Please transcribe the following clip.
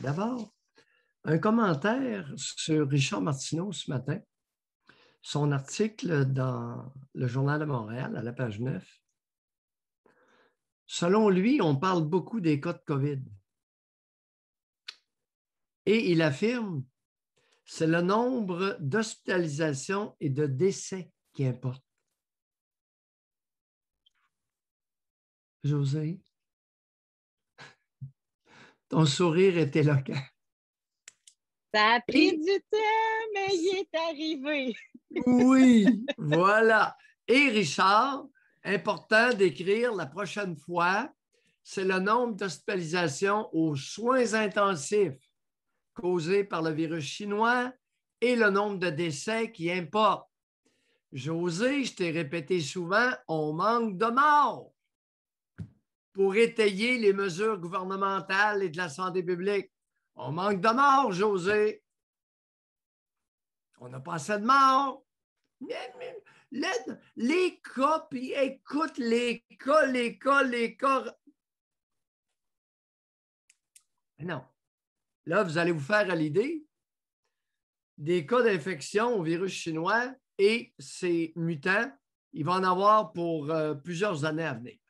D'abord, un commentaire sur Richard Martineau ce matin, son article dans le Journal de Montréal à la page 9. Selon lui, on parle beaucoup des cas de COVID. Et il affirme, c'est le nombre d'hospitalisations et de décès qui importe. José, ton sourire est éloquent. Ça a pris du temps, mais il est arrivé. oui, voilà. Et Richard, important d'écrire la prochaine fois, c'est le nombre d'hospitalisations aux soins intensifs causés par le virus chinois et le nombre de décès qui importe. José, je t'ai répété souvent, on manque de morts pour étayer les mesures gouvernementales et de la santé publique. On manque de morts, José. On n'a pas assez de morts. Les, cas, puis écoute les cas, les cas, les cas. Non. Là, vous allez vous faire à l'idée des cas d'infection au virus chinois et ses mutants. Il va en avoir pour euh, plusieurs années à venir.